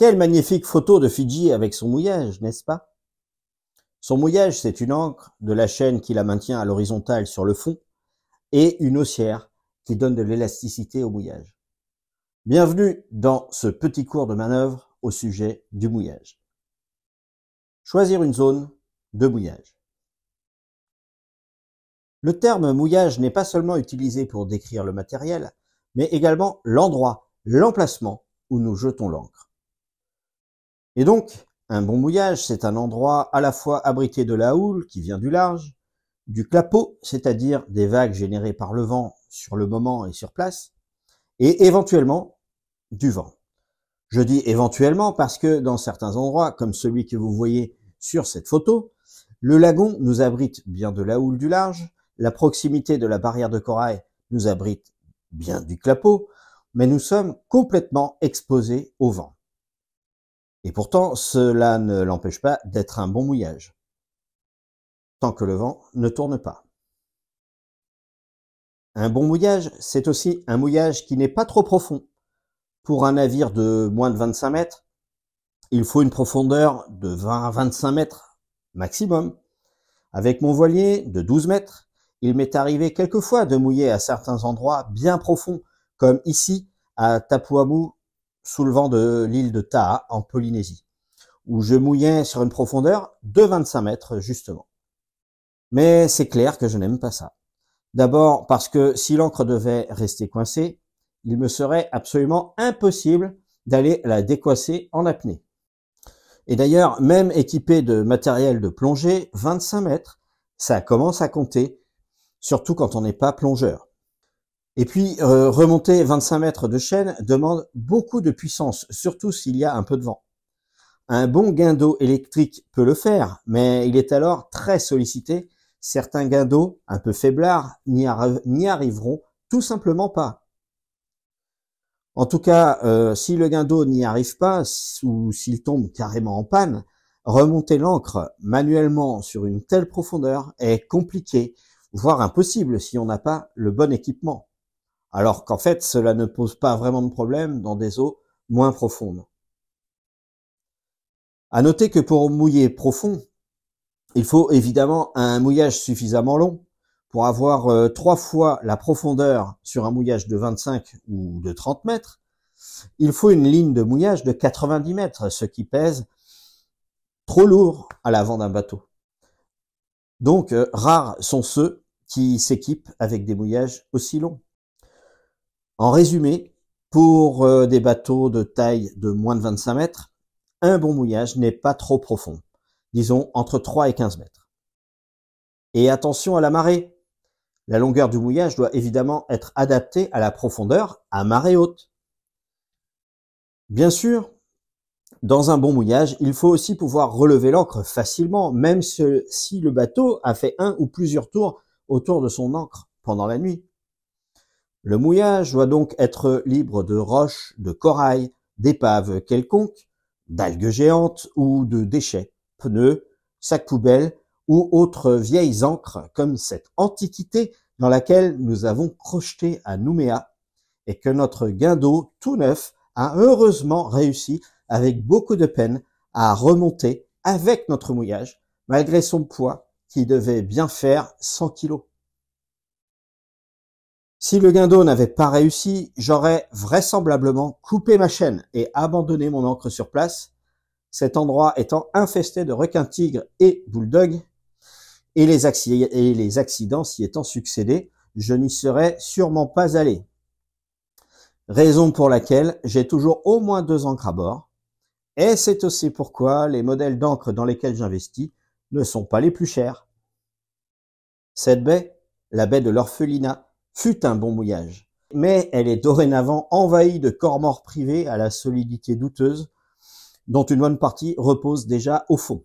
Quelle magnifique photo de Fidji avec son mouillage, n'est-ce pas Son mouillage, c'est une encre de la chaîne qui la maintient à l'horizontale sur le fond et une haussière qui donne de l'élasticité au mouillage. Bienvenue dans ce petit cours de manœuvre au sujet du mouillage. Choisir une zone de mouillage. Le terme mouillage n'est pas seulement utilisé pour décrire le matériel, mais également l'endroit, l'emplacement où nous jetons l'encre. Et donc, un bon mouillage, c'est un endroit à la fois abrité de la houle qui vient du large, du clapot, c'est-à-dire des vagues générées par le vent sur le moment et sur place, et éventuellement du vent. Je dis éventuellement parce que dans certains endroits, comme celui que vous voyez sur cette photo, le lagon nous abrite bien de la houle du large, la proximité de la barrière de corail nous abrite bien du clapot, mais nous sommes complètement exposés au vent. Et pourtant, cela ne l'empêche pas d'être un bon mouillage, tant que le vent ne tourne pas. Un bon mouillage, c'est aussi un mouillage qui n'est pas trop profond. Pour un navire de moins de 25 mètres, il faut une profondeur de 20 à 25 mètres maximum. Avec mon voilier de 12 mètres, il m'est arrivé quelquefois de mouiller à certains endroits bien profonds, comme ici à Tapuamu sous le vent de l'île de Taha en Polynésie, où je mouillais sur une profondeur de 25 mètres justement. Mais c'est clair que je n'aime pas ça. D'abord parce que si l'encre devait rester coincée, il me serait absolument impossible d'aller la décoincer en apnée. Et d'ailleurs, même équipé de matériel de plongée, 25 mètres, ça commence à compter, surtout quand on n'est pas plongeur. Et puis, euh, remonter 25 mètres de chaîne demande beaucoup de puissance, surtout s'il y a un peu de vent. Un bon guindeau électrique peut le faire, mais il est alors très sollicité. Certains guindeaux, un peu faiblards, n'y arriveront tout simplement pas. En tout cas, euh, si le guindeau n'y arrive pas ou s'il tombe carrément en panne, remonter l'ancre manuellement sur une telle profondeur est compliqué, voire impossible si on n'a pas le bon équipement alors qu'en fait cela ne pose pas vraiment de problème dans des eaux moins profondes. À noter que pour mouiller profond, il faut évidemment un mouillage suffisamment long pour avoir euh, trois fois la profondeur sur un mouillage de 25 ou de 30 mètres. Il faut une ligne de mouillage de 90 mètres, ce qui pèse trop lourd à l'avant d'un bateau. Donc, euh, rares sont ceux qui s'équipent avec des mouillages aussi longs. En résumé, pour euh, des bateaux de taille de moins de 25 mètres, un bon mouillage n'est pas trop profond, disons entre 3 et 15 mètres. Et attention à la marée. La longueur du mouillage doit évidemment être adaptée à la profondeur à marée haute. Bien sûr, dans un bon mouillage, il faut aussi pouvoir relever l'ancre facilement, même si le bateau a fait un ou plusieurs tours autour de son ancre pendant la nuit. Le mouillage doit donc être libre de roches, de corail, d'épaves quelconques, d'algues géantes ou de déchets, pneus, sacs poubelles ou autres vieilles encres comme cette antiquité dans laquelle nous avons crocheté à Nouméa et que notre guindeau tout neuf a heureusement réussi avec beaucoup de peine à remonter avec notre mouillage malgré son poids qui devait bien faire 100 kilos. Si le guindeau n'avait pas réussi, j'aurais vraisemblablement coupé ma chaîne et abandonné mon encre sur place, cet endroit étant infesté de requins-tigres et bulldogs, et les, et les accidents s'y étant succédés, je n'y serais sûrement pas allé. Raison pour laquelle j'ai toujours au moins deux encres à bord, et c'est aussi pourquoi les modèles d'encre dans lesquels j'investis ne sont pas les plus chers. Cette baie, la baie de l'orphelinat, fut un bon mouillage, mais elle est dorénavant envahie de corps morts privés à la solidité douteuse, dont une bonne partie repose déjà au fond.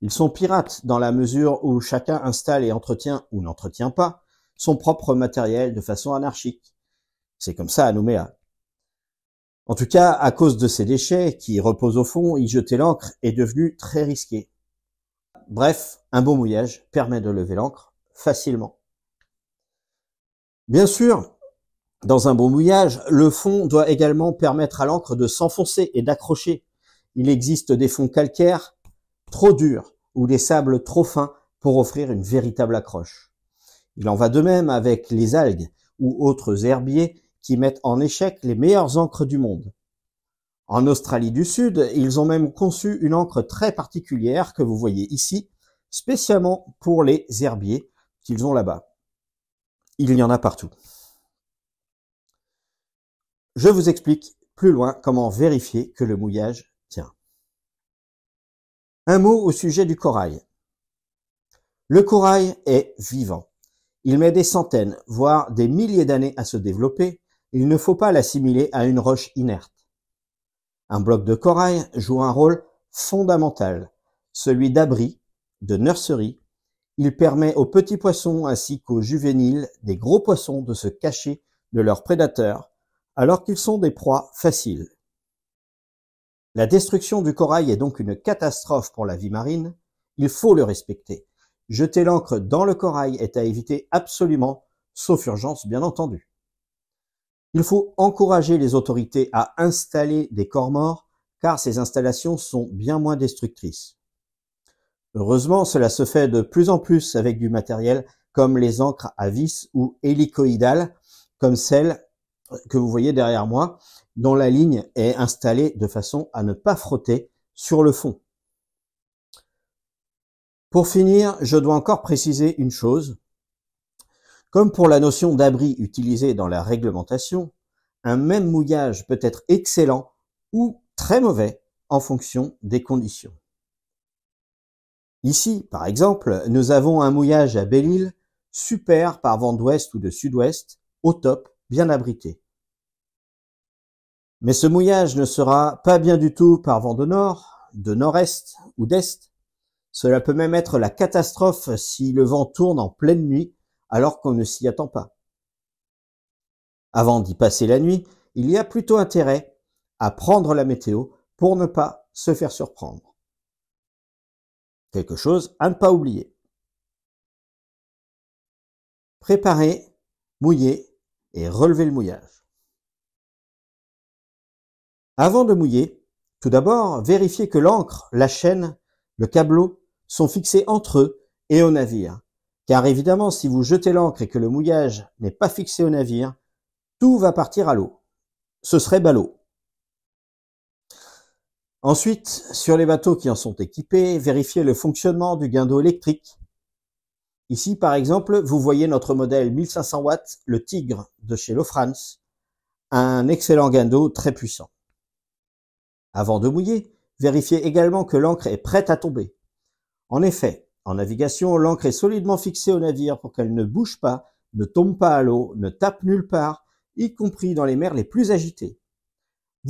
Ils sont pirates dans la mesure où chacun installe et entretient ou n'entretient pas son propre matériel de façon anarchique. C'est comme ça à Nouméa. En tout cas, à cause de ces déchets qui reposent au fond, y jeter l'encre est devenu très risqué. Bref, un bon mouillage permet de lever l'encre facilement. Bien sûr, dans un bon mouillage, le fond doit également permettre à l'encre de s'enfoncer et d'accrocher. Il existe des fonds calcaires trop durs ou des sables trop fins pour offrir une véritable accroche. Il en va de même avec les algues ou autres herbiers qui mettent en échec les meilleures encres du monde. En Australie du Sud, ils ont même conçu une encre très particulière que vous voyez ici, spécialement pour les herbiers qu'ils ont là-bas il y en a partout. Je vous explique plus loin comment vérifier que le mouillage tient. Un mot au sujet du corail. Le corail est vivant. Il met des centaines, voire des milliers d'années à se développer. Il ne faut pas l'assimiler à une roche inerte. Un bloc de corail joue un rôle fondamental, celui d'abri, de nurserie il permet aux petits poissons ainsi qu'aux juvéniles des gros poissons de se cacher de leurs prédateurs, alors qu'ils sont des proies faciles. La destruction du corail est donc une catastrophe pour la vie marine. Il faut le respecter. Jeter l'encre dans le corail est à éviter absolument, sauf urgence bien entendu. Il faut encourager les autorités à installer des corps morts, car ces installations sont bien moins destructrices. Heureusement, cela se fait de plus en plus avec du matériel comme les encres à vis ou hélicoïdales, comme celle que vous voyez derrière moi, dont la ligne est installée de façon à ne pas frotter sur le fond. Pour finir, je dois encore préciser une chose. Comme pour la notion d'abri utilisée dans la réglementation, un même mouillage peut être excellent ou très mauvais en fonction des conditions. Ici, par exemple, nous avons un mouillage à Belle-Île super par vent d'ouest ou de sud-ouest, au top, bien abrité. Mais ce mouillage ne sera pas bien du tout par vent de nord, de nord-est ou d'est. Cela peut même être la catastrophe si le vent tourne en pleine nuit alors qu'on ne s'y attend pas. Avant d'y passer la nuit, il y a plutôt intérêt à prendre la météo pour ne pas se faire surprendre. Quelque chose à ne pas oublier. Préparer, mouiller et relever le mouillage. Avant de mouiller, tout d'abord, vérifiez que l'ancre, la chaîne, le câbleau sont fixés entre eux et au navire. Car évidemment, si vous jetez l'ancre et que le mouillage n'est pas fixé au navire, tout va partir à l'eau. Ce serait ballot. Ensuite, sur les bateaux qui en sont équipés, vérifiez le fonctionnement du guindeau électrique. Ici, par exemple, vous voyez notre modèle 1500 watts, le Tigre de chez Lofrance, un excellent guindeau très puissant. Avant de mouiller, vérifiez également que l'ancre est prête à tomber. En effet, en navigation, l'ancre est solidement fixée au navire pour qu'elle ne bouge pas, ne tombe pas à l'eau, ne tape nulle part, y compris dans les mers les plus agitées.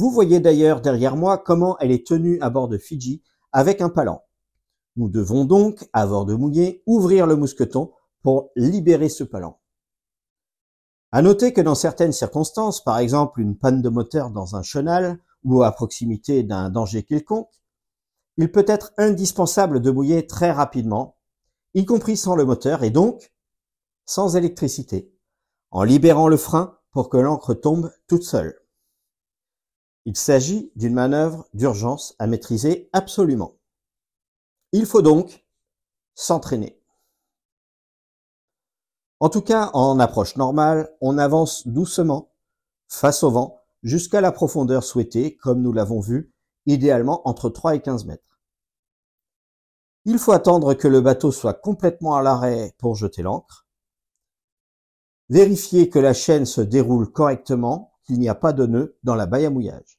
Vous voyez d'ailleurs derrière moi comment elle est tenue à bord de Fidji avec un palan. Nous devons donc, à de mouiller ouvrir le mousqueton pour libérer ce palan. À noter que dans certaines circonstances, par exemple une panne de moteur dans un chenal ou à proximité d'un danger quelconque, il peut être indispensable de mouiller très rapidement, y compris sans le moteur et donc sans électricité, en libérant le frein pour que l'encre tombe toute seule. Il s'agit d'une manœuvre d'urgence à maîtriser absolument. Il faut donc s'entraîner. En tout cas, en approche normale, on avance doucement, face au vent, jusqu'à la profondeur souhaitée, comme nous l'avons vu, idéalement entre 3 et 15 mètres. Il faut attendre que le bateau soit complètement à l'arrêt pour jeter l'ancre. Vérifier que la chaîne se déroule correctement, qu'il n'y a pas de nœud dans la baille à mouillage.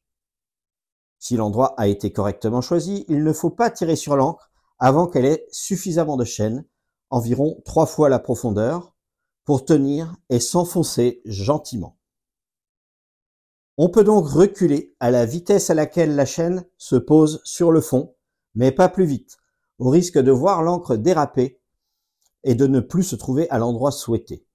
Si l'endroit a été correctement choisi, il ne faut pas tirer sur l'encre avant qu'elle ait suffisamment de chaîne, environ trois fois la profondeur, pour tenir et s'enfoncer gentiment. On peut donc reculer à la vitesse à laquelle la chaîne se pose sur le fond, mais pas plus vite, au risque de voir l'encre déraper et de ne plus se trouver à l'endroit souhaité.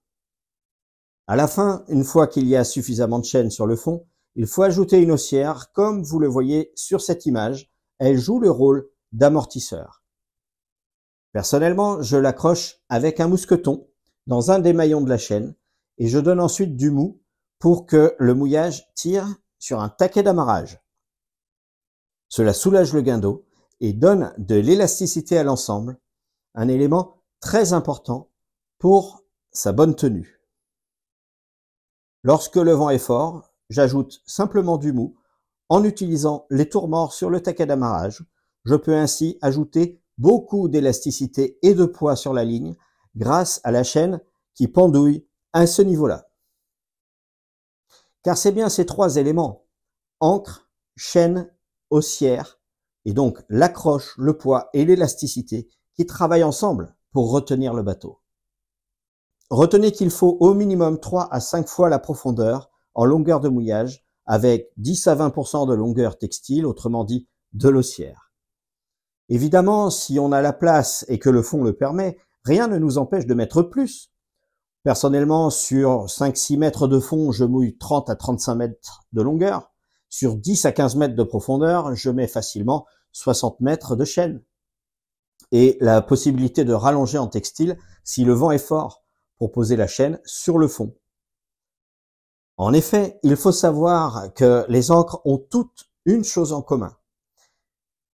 À la fin, une fois qu'il y a suffisamment de chaîne sur le fond, il faut ajouter une haussière, comme vous le voyez sur cette image. Elle joue le rôle d'amortisseur. Personnellement, je l'accroche avec un mousqueton dans un des maillons de la chaîne et je donne ensuite du mou pour que le mouillage tire sur un taquet d'amarrage. Cela soulage le guindeau et donne de l'élasticité à l'ensemble, un élément très important pour sa bonne tenue. Lorsque le vent est fort, J'ajoute simplement du mou en utilisant les tours morts sur le taquet d'amarrage. Je peux ainsi ajouter beaucoup d'élasticité et de poids sur la ligne grâce à la chaîne qui pendouille à ce niveau-là. Car c'est bien ces trois éléments, encre, chaîne, haussière, et donc l'accroche, le poids et l'élasticité qui travaillent ensemble pour retenir le bateau. Retenez qu'il faut au minimum 3 à 5 fois la profondeur en longueur de mouillage avec 10 à 20% de longueur textile, autrement dit de l'ossière. Évidemment, si on a la place et que le fond le permet, rien ne nous empêche de mettre plus. Personnellement, sur 5-6 mètres de fond, je mouille 30 à 35 mètres de longueur. Sur 10 à 15 mètres de profondeur, je mets facilement 60 mètres de chaîne. Et la possibilité de rallonger en textile si le vent est fort pour poser la chaîne sur le fond. En effet, il faut savoir que les encres ont toutes une chose en commun.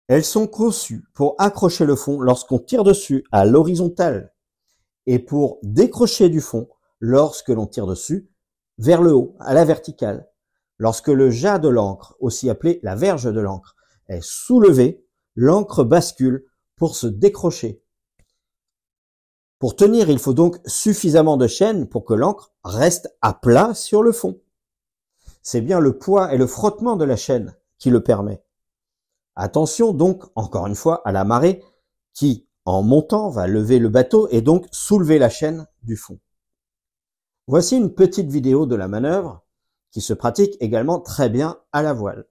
Elles sont conçues pour accrocher le fond lorsqu'on tire dessus à l'horizontale et pour décrocher du fond lorsque l'on tire dessus vers le haut, à la verticale. Lorsque le jas de l'encre, aussi appelé la verge de l'encre, est soulevé, l'encre bascule pour se décrocher pour tenir, il faut donc suffisamment de chaîne pour que l'encre reste à plat sur le fond. C'est bien le poids et le frottement de la chaîne qui le permet. Attention donc, encore une fois, à la marée qui, en montant, va lever le bateau et donc soulever la chaîne du fond. Voici une petite vidéo de la manœuvre qui se pratique également très bien à la voile.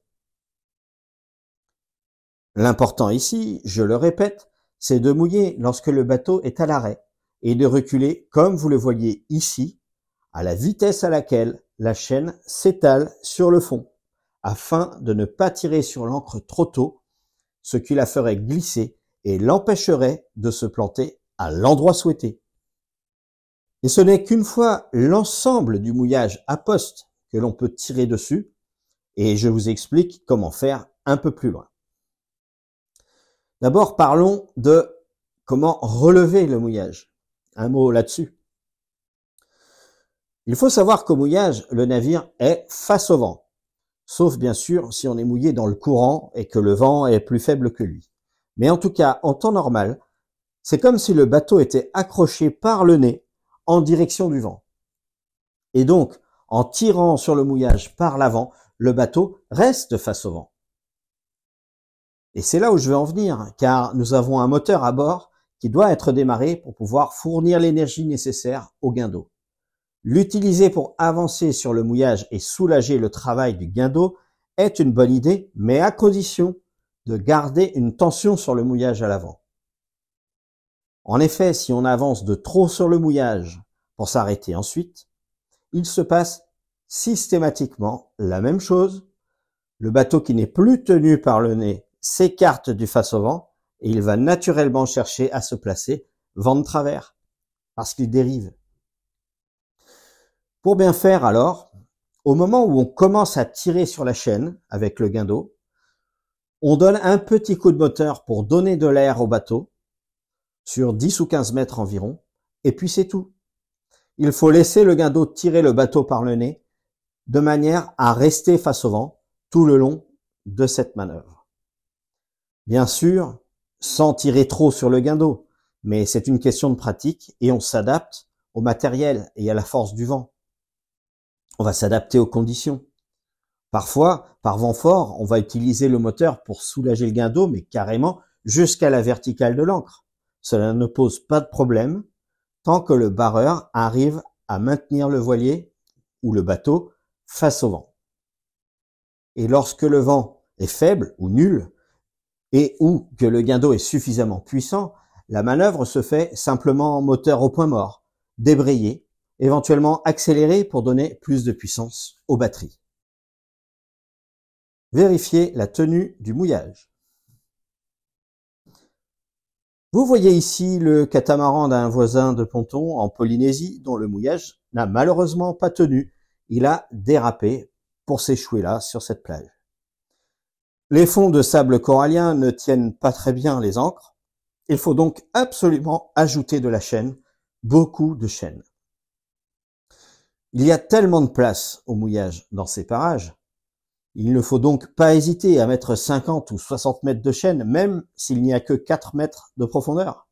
L'important ici, je le répète, c'est de mouiller lorsque le bateau est à l'arrêt et de reculer comme vous le voyez ici, à la vitesse à laquelle la chaîne s'étale sur le fond, afin de ne pas tirer sur l'encre trop tôt, ce qui la ferait glisser et l'empêcherait de se planter à l'endroit souhaité. Et ce n'est qu'une fois l'ensemble du mouillage à poste que l'on peut tirer dessus, et je vous explique comment faire un peu plus loin. D'abord, parlons de comment relever le mouillage. Un mot là-dessus. Il faut savoir qu'au mouillage, le navire est face au vent. Sauf bien sûr si on est mouillé dans le courant et que le vent est plus faible que lui. Mais en tout cas, en temps normal, c'est comme si le bateau était accroché par le nez en direction du vent. Et donc, en tirant sur le mouillage par l'avant, le bateau reste face au vent. Et c'est là où je veux en venir, car nous avons un moteur à bord qui doit être démarré pour pouvoir fournir l'énergie nécessaire au guindeau. L'utiliser pour avancer sur le mouillage et soulager le travail du guindeau est une bonne idée, mais à condition de garder une tension sur le mouillage à l'avant. En effet, si on avance de trop sur le mouillage pour s'arrêter ensuite, il se passe systématiquement la même chose. Le bateau qui n'est plus tenu par le nez s'écarte du face au vent et il va naturellement chercher à se placer vent de travers, parce qu'il dérive. Pour bien faire alors, au moment où on commence à tirer sur la chaîne avec le guindeau, on donne un petit coup de moteur pour donner de l'air au bateau, sur 10 ou 15 mètres environ, et puis c'est tout. Il faut laisser le guindeau tirer le bateau par le nez, de manière à rester face au vent tout le long de cette manœuvre. Bien sûr, sans tirer trop sur le guindeau. Mais c'est une question de pratique et on s'adapte au matériel et à la force du vent. On va s'adapter aux conditions. Parfois, par vent fort, on va utiliser le moteur pour soulager le guindeau, mais carrément jusqu'à la verticale de l'ancre. Cela ne pose pas de problème tant que le barreur arrive à maintenir le voilier ou le bateau face au vent. Et lorsque le vent est faible ou nul, et ou que le guindeau est suffisamment puissant, la manœuvre se fait simplement en moteur au point mort, débrayé, éventuellement accéléré pour donner plus de puissance aux batteries. Vérifiez la tenue du mouillage. Vous voyez ici le catamaran d'un voisin de ponton en Polynésie dont le mouillage n'a malheureusement pas tenu. Il a dérapé pour s'échouer là sur cette plage. Les fonds de sable corallien ne tiennent pas très bien les ancres, il faut donc absolument ajouter de la chaîne, beaucoup de chaîne. Il y a tellement de place au mouillage dans ces parages, il ne faut donc pas hésiter à mettre 50 ou 60 mètres de chaîne, même s'il n'y a que 4 mètres de profondeur.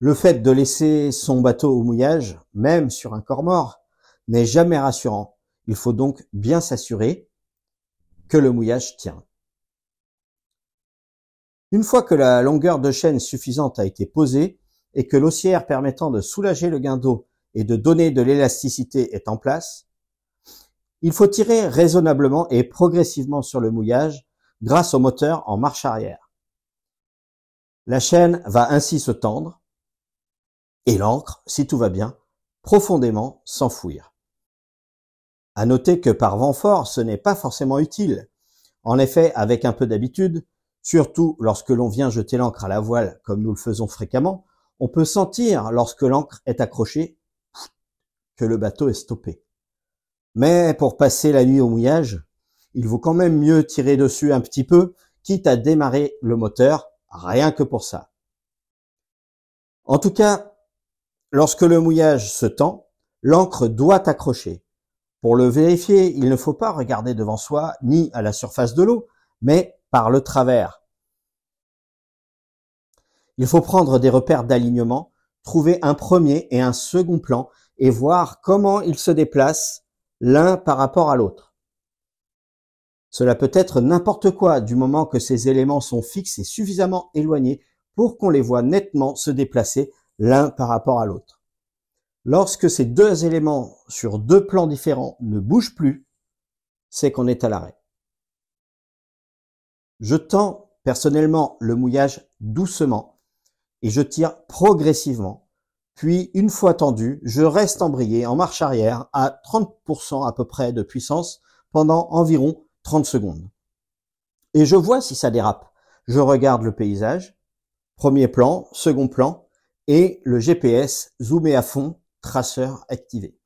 Le fait de laisser son bateau au mouillage, même sur un corps mort, n'est jamais rassurant. Il faut donc bien s'assurer que le mouillage tient. Une fois que la longueur de chaîne suffisante a été posée et que l'ossière permettant de soulager le gain d'eau et de donner de l'élasticité est en place, il faut tirer raisonnablement et progressivement sur le mouillage grâce au moteur en marche arrière. La chaîne va ainsi se tendre et l'encre, si tout va bien, profondément s'enfouir. À noter que par vent fort, ce n'est pas forcément utile. En effet, avec un peu d'habitude, surtout lorsque l'on vient jeter l'ancre à la voile comme nous le faisons fréquemment, on peut sentir lorsque l'ancre est accrochée que le bateau est stoppé. Mais pour passer la nuit au mouillage, il vaut quand même mieux tirer dessus un petit peu, quitte à démarrer le moteur, rien que pour ça. En tout cas, lorsque le mouillage se tend, l'ancre doit accrocher. Pour le vérifier, il ne faut pas regarder devant soi ni à la surface de l'eau, mais par le travers. Il faut prendre des repères d'alignement, trouver un premier et un second plan et voir comment ils se déplacent l'un par rapport à l'autre. Cela peut être n'importe quoi du moment que ces éléments sont fixes et suffisamment éloignés pour qu'on les voit nettement se déplacer l'un par rapport à l'autre. Lorsque ces deux éléments sur deux plans différents ne bougent plus, c'est qu'on est à l'arrêt. Je tends personnellement le mouillage doucement et je tire progressivement. Puis, une fois tendu, je reste embrayé en marche arrière à 30% à peu près de puissance pendant environ 30 secondes. Et je vois si ça dérape. Je regarde le paysage, premier plan, second plan, et le GPS zoomé à fond traceur activé.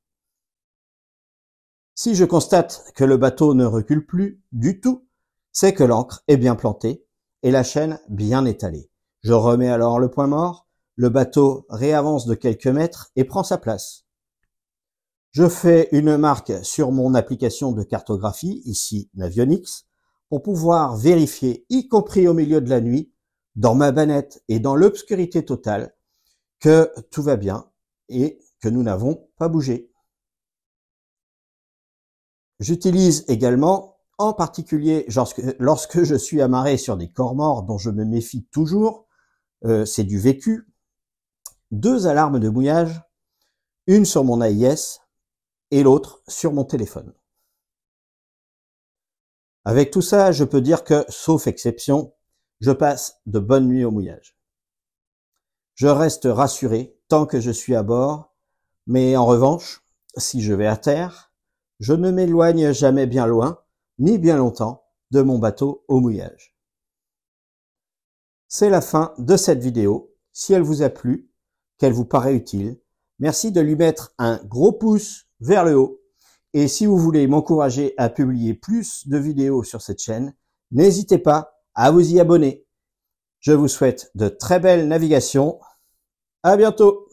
Si je constate que le bateau ne recule plus du tout, c'est que l'ancre est bien plantée et la chaîne bien étalée. Je remets alors le point mort, le bateau réavance de quelques mètres et prend sa place. Je fais une marque sur mon application de cartographie, ici Navionics, pour pouvoir vérifier, y compris au milieu de la nuit, dans ma bannette et dans l'obscurité totale, que tout va bien et nous n'avons pas bougé. J'utilise également, en particulier lorsque, je suis amarré sur des corps morts dont je me méfie toujours, euh, c'est du vécu, deux alarmes de mouillage, une sur mon AIS et l'autre sur mon téléphone. Avec tout ça, je peux dire que, sauf exception, je passe de bonnes nuits au mouillage. Je reste rassuré tant que je suis à bord mais en revanche, si je vais à terre, je ne m'éloigne jamais bien loin, ni bien longtemps, de mon bateau au mouillage. C'est la fin de cette vidéo. Si elle vous a plu, qu'elle vous paraît utile, merci de lui mettre un gros pouce vers le haut. Et si vous voulez m'encourager à publier plus de vidéos sur cette chaîne, n'hésitez pas à vous y abonner. Je vous souhaite de très belles navigations. À bientôt!